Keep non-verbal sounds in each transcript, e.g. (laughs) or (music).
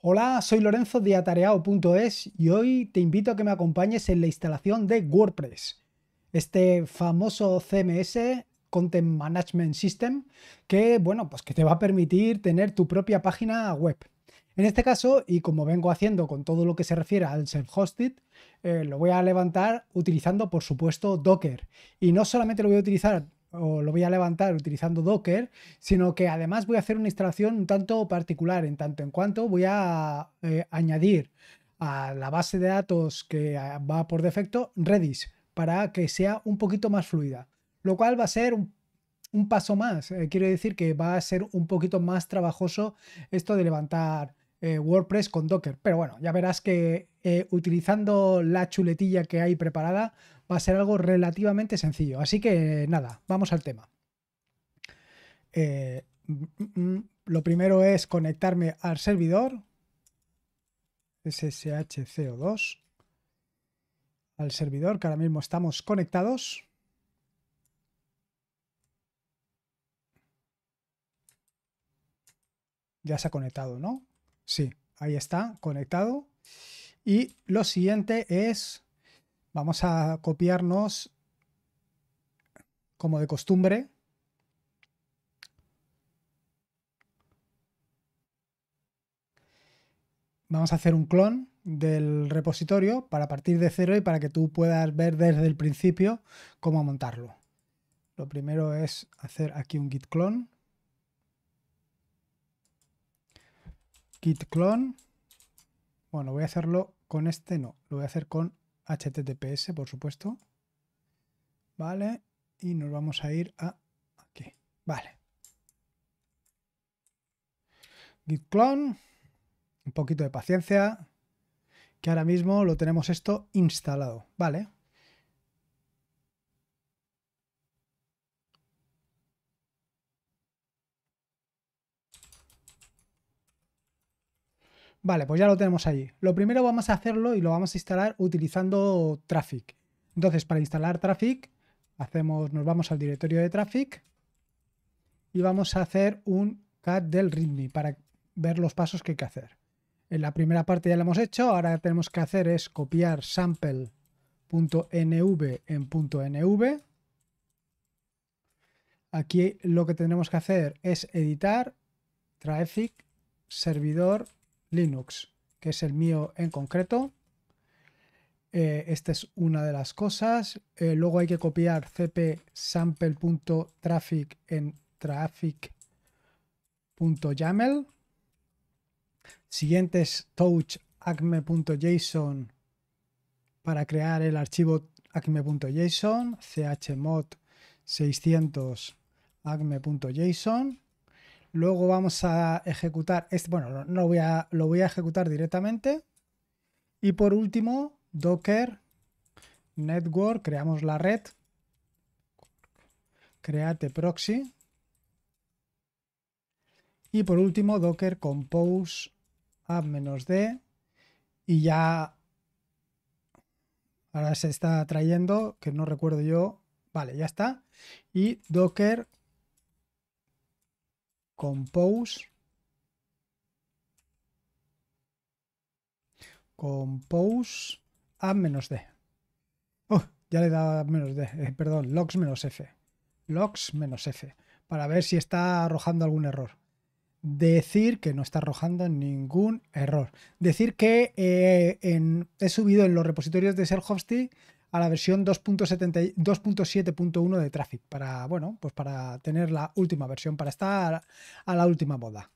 Hola, soy Lorenzo de Atareao.es y hoy te invito a que me acompañes en la instalación de WordPress, este famoso CMS, Content Management System, que bueno, pues que te va a permitir tener tu propia página web. En este caso, y como vengo haciendo con todo lo que se refiere al self-hosted, eh, lo voy a levantar utilizando, por supuesto, Docker. Y no solamente lo voy a utilizar o lo voy a levantar utilizando Docker, sino que además voy a hacer una instalación un tanto particular, en tanto en cuanto voy a eh, añadir a la base de datos que eh, va por defecto Redis para que sea un poquito más fluida, lo cual va a ser un, paso más. Eh, quiero decir que va a ser un poquito más trabajoso esto de levantar WordPress con Docker, pero bueno, ya verás que utilizando la chuletilla que hay preparada va a ser algo relativamente sencillo. Así que nada, vamos al tema. Eh, mm, mm, mm, lo primero es conectarme al servidor SSHCO2 al servidor que ahora mismo estamos conectados. Ya se ha conectado, ¿no? Sí, ahí está, conectado. Y lo siguiente es Vamos a copiarnos, como de costumbre, vamos a hacer un clon del repositorio para partir de cero y para que tú puedas ver desde el principio cómo montarlo. Lo primero es hacer aquí un git clon, Git clon, Bueno, voy a hacerlo con este, no, lo voy a hacer con HTTPS, por supuesto. Vale, y nos vamos a ir a aquí. Vale. Git clone, un poquito de paciencia, que ahora mismo lo tenemos esto instalado. Vale, Vale, pues ya lo tenemos allí. Lo primero vamos a hacerlo y lo vamos a instalar utilizando Traffic. Entonces, para instalar Traffic, hacemos, nos vamos al directorio de Traffic y vamos a hacer un cat del README para ver los pasos que hay que hacer. En la primera parte ya lo hemos hecho, ahora tenemos que hacer es copiar sample.nv en .nv. Aquí lo que tenemos que hacer es editar traffic servidor Linux, que es el mío en concreto. Eh, esta es una de las cosas. Eh, luego hay que copiar cp en traffic.yaml. Siguiente es touch para crear el archivo acme.json, chmod 600 acme.json. Luego vamos a ejecutar este, bueno, no voy a, lo voy a ejecutar directamente. Y por último, docker network, creamos la red. Create proxy. Y por último, docker compose app-d. Y ya ahora se está trayendo, que no recuerdo yo. Vale, ya está. Y docker compose compose a menos d. Oh, ya le da menos d, eh, perdón, logs menos f. Logs menos f, para ver si está arrojando algún error. Decir que no está arrojando ningún error. Decir que eh, he subido en los repositorios de self a la versión 2.7.1 de Traffic para, bueno, pues para tener la última versión, para estar a la última boda.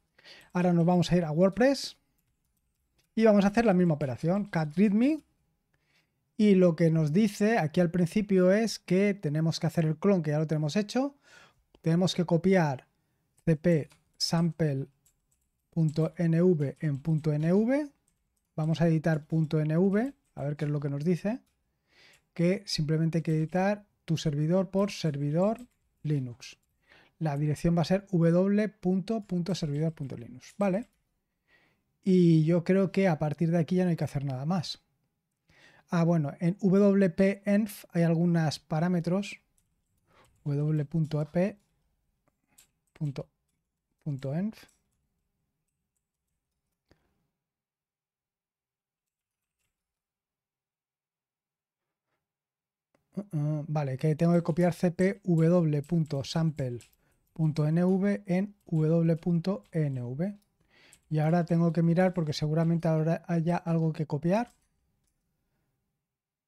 Ahora nos vamos a ir a WordPress y vamos a hacer la misma operación, cat readme y lo que nos dice aquí al principio es que tenemos que hacer el clon, que ya lo tenemos hecho, tenemos que copiar cp sample.nv en .nv, vamos a editar .nv, a ver qué es lo que nos dice que simplemente hay que editar tu servidor por servidor Linux. La dirección va a ser www.servidor.linux, ¿vale? Y yo creo que a partir de aquí ya no hay que hacer nada más. Ah, bueno, en wp-env hay algunos parámetros. w.ep.env Mm, mm, vale, que tengo que copiar cpw.sample.nv en w.nv. Y ahora tengo que mirar porque seguramente ahora haya algo que copiar.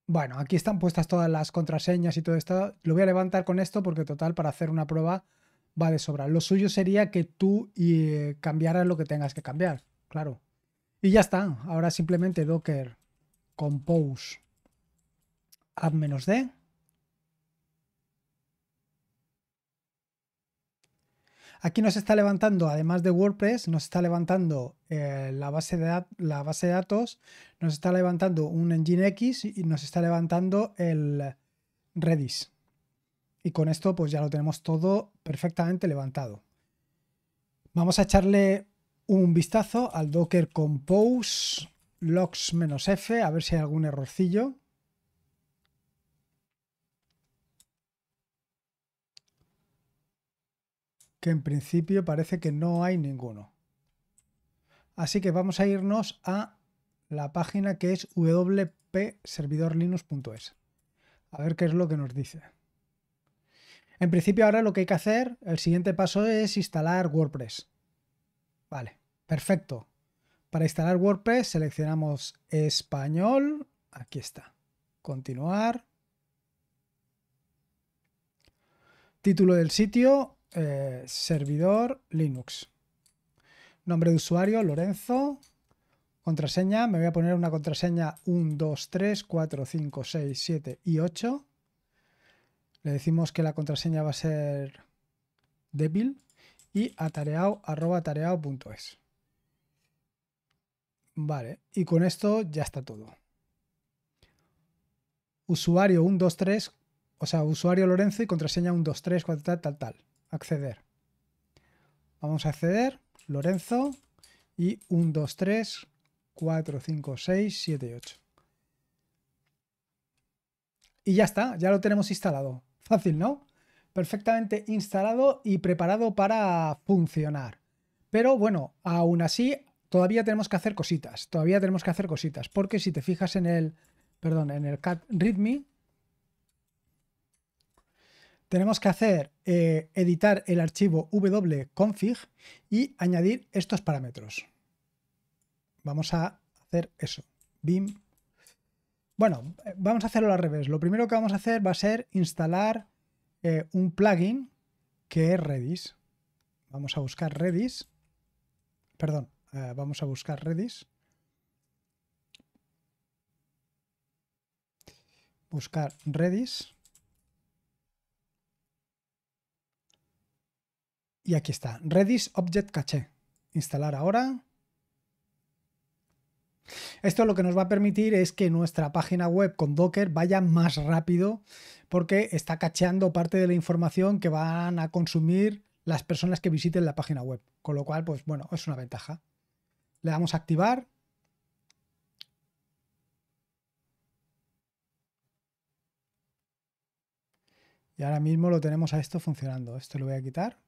Bueno, aquí están puestas todas las contraseñas y todo esto. Lo voy a levantar con esto porque total, para hacer una prueba va de sobra. Lo suyo sería que tú eh, cambiaras lo que tengas que cambiar, claro. Y ya está. Ahora simplemente Docker Compose add menos d. Aquí nos está levantando, además de WordPress, nos está levantando eh, la, base de, la, base de, datos, nos está levantando un Engine X y nos está levantando el Redis. Y con esto pues ya lo tenemos todo perfectamente levantado. Vamos a echarle un vistazo al docker compose logs-f, a ver si hay algún errorcillo. que en principio parece que no hay ninguno. Así que vamos a irnos a la página que es wp A ver qué es lo que nos dice. En principio ahora lo que hay que hacer, el siguiente paso es instalar WordPress. Vale, perfecto. Para instalar WordPress seleccionamos español. Aquí está. Continuar. Título del sitio, eh, servidor Linux. Nombre de usuario, Lorenzo. Contraseña, me voy a poner una contraseña 1, 2, 3, 4, 5, 6, 7 y 8. Le decimos que la contraseña va a ser débil y atareado, arroba atareado .es. Vale, y con esto ya está todo. Usuario 3 o sea, usuario Lorenzo y contraseña 123, tal, tal, tal acceder. Vamos a acceder, Lorenzo, y 1, 2, 3, 4, 5, 6, 7 8. Y ya está, ya lo tenemos instalado. Fácil, ¿no? Perfectamente instalado y preparado para funcionar. Pero bueno, aún así, todavía tenemos que hacer cositas. Todavía tenemos que hacer cositas. Porque si te fijas en el, perdón, en el cat readme, tenemos que hacer eh, editar el archivo wconfig y añadir estos parámetros. Vamos a hacer eso. BIM. Bueno, eh, vamos a hacerlo al revés. Lo primero que vamos a hacer va a ser instalar eh, un plugin que es Redis. Vamos a buscar Redis. Perdón, vamos a buscar Redis. Buscar Redis. Y aquí está, Redis Object Cache. Instalar ahora. Esto lo que nos va a permitir es que nuestra página web con Docker vaya más rápido porque está cacheando parte de la información que van a consumir las personas que visiten la página web. Con lo cual, pues bueno, es una ventaja. Le damos a activar. Y ahora mismo lo tenemos a esto funcionando. Esto lo voy a quitar.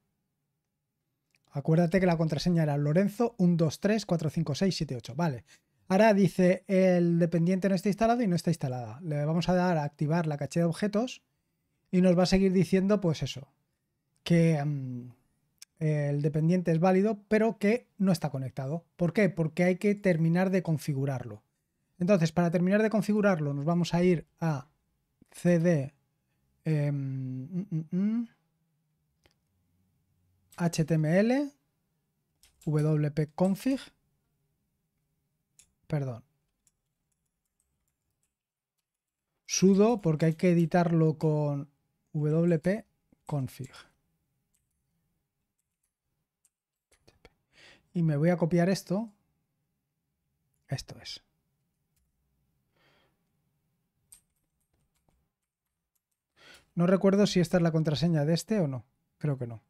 Acuérdate que la contraseña era Lorenzo 12345678. Vale. Ahora dice el dependiente no está instalado y no está instalada. Le vamos a dar a activar la caché de objetos y nos va a seguir diciendo, pues eso, que mm, el dependiente es válido, pero que no está conectado. ¿Por qué? Porque hay que terminar de configurarlo. Entonces, para terminar de configurarlo, nos vamos a ir a CD. Em, mm, mm, HTML, wp-config, perdón, sudo porque hay que editarlo con wp-config. Y me voy a copiar esto. Esto es. No recuerdo si esta es la contraseña de este o no. Creo que no.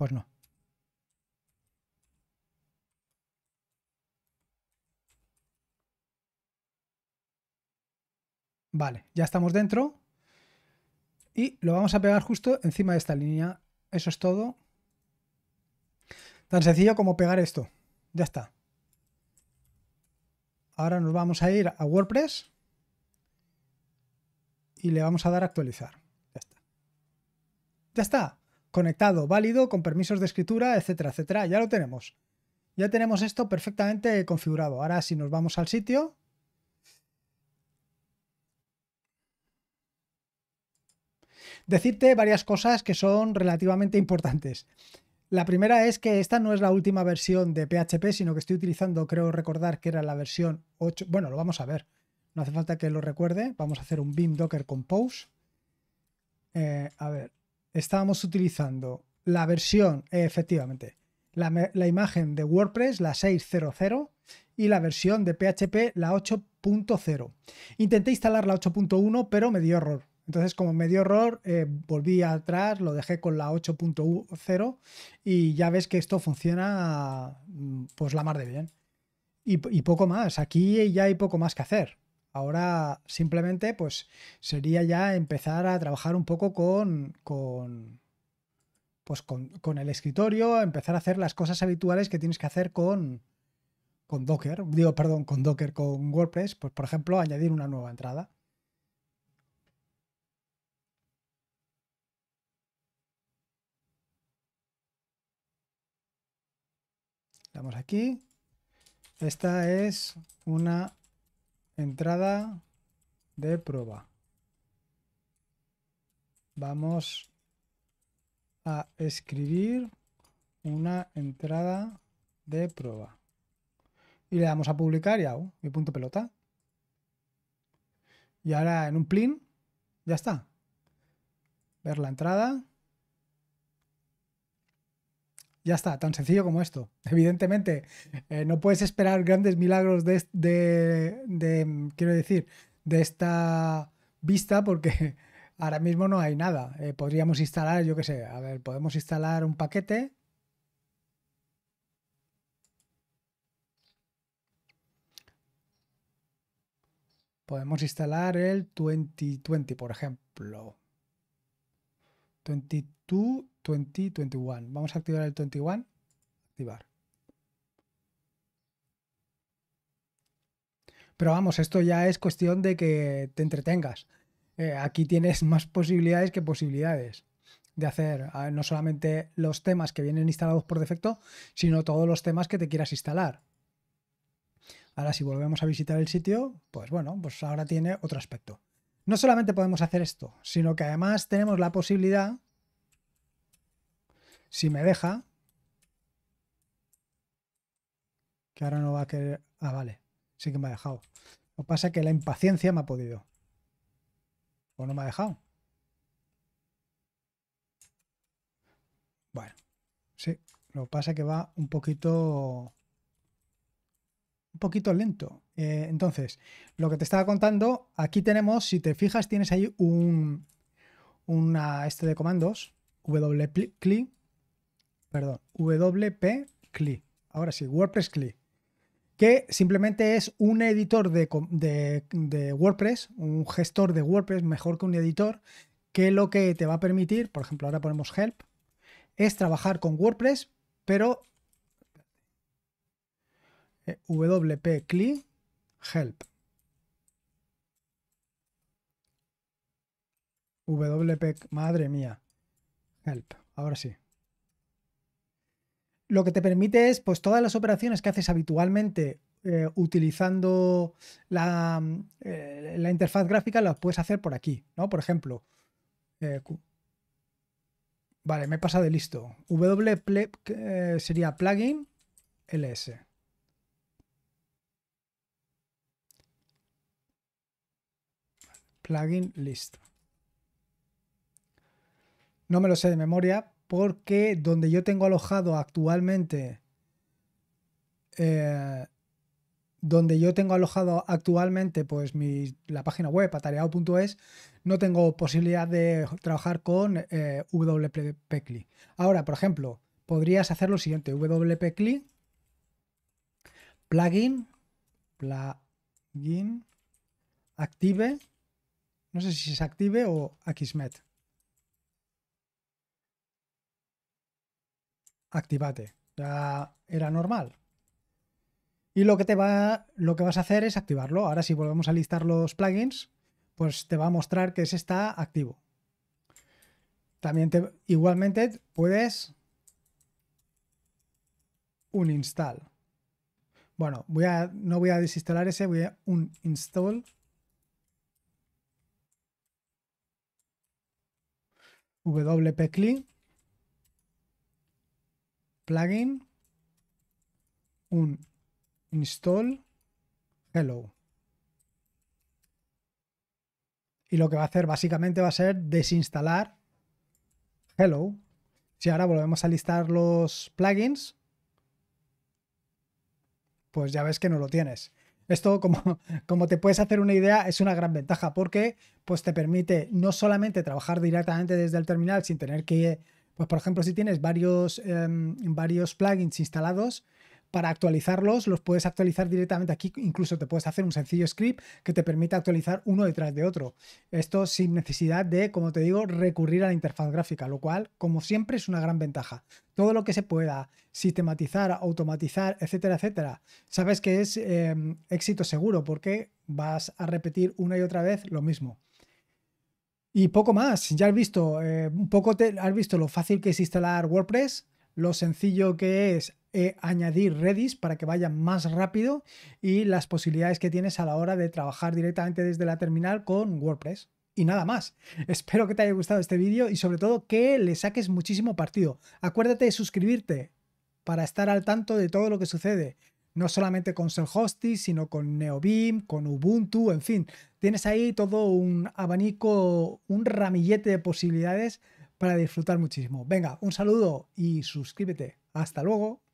Pues no. Vale, ya estamos dentro. Y lo vamos a pegar justo encima de esta línea. Eso es todo. Tan sencillo como pegar esto. Ya está. Ahora nos vamos a ir a WordPress y le vamos a dar a actualizar. Ya está. Ya está conectado, válido, con permisos de escritura, etcétera, etcétera. Ya lo tenemos. Ya tenemos esto perfectamente configurado. Ahora si nos vamos al sitio... Decirte varias cosas que son relativamente importantes. La primera es que esta no es la última versión de PHP, sino que estoy utilizando, creo recordar que era la versión 8. Bueno, lo vamos a ver. No hace falta que lo recuerde. Vamos a hacer un BIM Docker Compose. Eh, a ver, estábamos utilizando la versión, eh, efectivamente, la, imagen de WordPress, la 6.0.0, y la versión de PHP, la 8.0. Intenté instalar la 8.1, pero me dio error. Entonces, como me dio error, eh, volví atrás, lo dejé con la 8.0 y ya ves que esto funciona mm, pues la mar de bien. y poco más, aquí ya hay poco más que hacer. Ahora simplemente pues sería ya empezar a trabajar un poco con, con pues con, el escritorio, empezar a hacer las cosas habituales que tienes que hacer con, con Docker, digo, perdón, con Docker, con WordPress, pues por ejemplo, añadir una nueva entrada. Damos aquí. Esta es una Entrada de prueba. Vamos a escribir una entrada de prueba. Y le damos a publicar y, y punto pelota. Y ahora en un plin, ya está. Ver la entrada. Ya está, tan sencillo como esto. Evidentemente, eh, no puedes esperar grandes milagros de, quiero decir, de esta vista porque (laughs) ahora mismo no hay nada. Eh, podríamos instalar, yo qué sé, a ver, podemos instalar un paquete. Podemos instalar el 2020, por ejemplo. 2020 2021. Vamos a activar el 21. Activar. Pero vamos, esto ya es cuestión de que te entretengas. Eh, aquí tienes (laughs) más posibilidades que posibilidades de hacer ah, no solamente los temas que vienen instalados por defecto, sino todos los temas que te quieras instalar. Ahora si volvemos a visitar el sitio, pues bueno, pues ahora tiene otro aspecto. No solamente podemos hacer esto, sino que además tenemos la posibilidad si me deja. Que ahora no va a querer... Ah, vale. Sí que me ha dejado. Lo que pasa es que la impaciencia me ha podido. O no me ha dejado. Bueno. Sí. Lo que pasa es que va un poquito... Un poquito lento. Eh, entonces, lo que te estaba contando, aquí tenemos, si te fijas, tienes ahí un... Una este de comandos, w click perdón, WP CLI. E. Ahora sí, WordPress CLI. E, que simplemente es un editor de, WordPress, un gestor de WordPress mejor que un editor, que lo que te va a permitir, por ejemplo, ahora ponemos help, es trabajar con WordPress, pero WP CLI e, help. WP, madre mía. Help, ahora sí lo que te permite es, pues todas las operaciones que haces habitualmente eh, utilizando eh, la, interfaz gráfica, las puedes hacer por aquí, ¿no? Por ejemplo, eh, vale, me he pasado de listo. W sería plugin ls. Plugin list. No me lo sé de memoria, porque donde yo tengo alojado actualmente, eh, donde yo tengo alojado actualmente, pues la página web atareado.es, no tengo posibilidad de trabajar con eh, wp Ahora, por ejemplo, podrías hacer lo siguiente, wp plugin, plugin, active, no sé si es active o Akismet. activate. Ya era normal. Y lo que, te va, lo que vas a hacer es activarlo. Ahora si volvemos a listar los plugins, pues te va a mostrar que ese está activo. También te, igualmente puedes un install. Bueno, voy a, no voy a desinstalar ese, voy a un install. wp plugin, un install hello. Y lo que va a hacer básicamente va a ser desinstalar hello. Si ahora volvemos a listar los plugins, pues ya ves que no lo tienes. Esto, como, (laughs) como, te puedes hacer una idea, es una gran ventaja porque pues, te permite no solamente trabajar directamente desde el terminal sin tener que pues por ejemplo, si tienes em, varios, plugins instalados, para actualizarlos los puedes actualizar directamente aquí, incluso te puedes hacer un sencillo script que te permita actualizar uno detrás de otro. Esto sin necesidad de, como te digo, recurrir a la interfaz gráfica, lo cual, como siempre, es una gran ventaja. Todo lo que se pueda sistematizar, automatizar, etcétera, etcétera, sabes que es em, éxito seguro porque vas a repetir una y otra vez lo mismo. Y poco más, ya has visto, eh, un poco has visto lo fácil que es instalar WordPress, lo sencillo que es eh, añadir Redis para que vaya más rápido y las posibilidades que tienes a la hora de trabajar directamente desde la terminal con WordPress. Y nada más. (laughs) Espero que te haya gustado este vídeo y sobre todo que le saques muchísimo partido. Acuérdate de suscribirte para estar al tanto de todo lo que sucede no solamente con self sino con NeoBeam, con Ubuntu, en fin. Tienes ahí todo un abanico, un ramillete de posibilidades para disfrutar muchísimo. Venga, un saludo y suscríbete. Hasta luego.